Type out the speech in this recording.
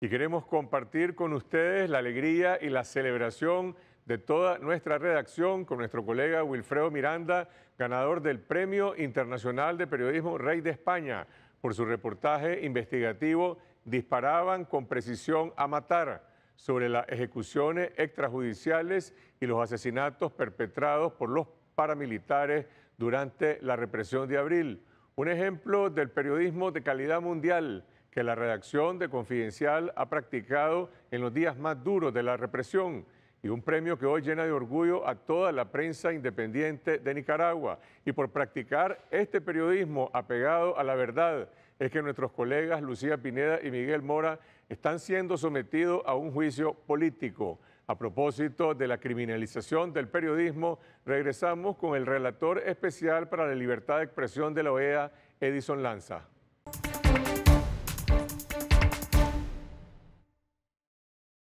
y queremos compartir con ustedes la alegría y la celebración de toda nuestra redacción con nuestro colega Wilfredo Miranda, ganador del Premio Internacional de Periodismo Rey de España por su reportaje investigativo Disparaban con precisión a matar sobre las ejecuciones extrajudiciales y los asesinatos perpetrados por los paramilitares durante la represión de abril. Un ejemplo del periodismo de calidad mundial que la redacción de Confidencial ha practicado en los días más duros de la represión y un premio que hoy llena de orgullo a toda la prensa independiente de Nicaragua. Y por practicar este periodismo apegado a la verdad, es que nuestros colegas Lucía Pineda y Miguel Mora están siendo sometidos a un juicio político. A propósito de la criminalización del periodismo, regresamos con el relator especial para la libertad de expresión de la OEA, Edison Lanza.